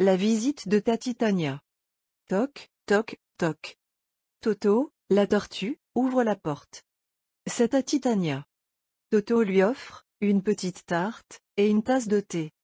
La visite de titania Toc, toc, toc. Toto, la tortue, ouvre la porte. C'est titania Toto lui offre une petite tarte et une tasse de thé.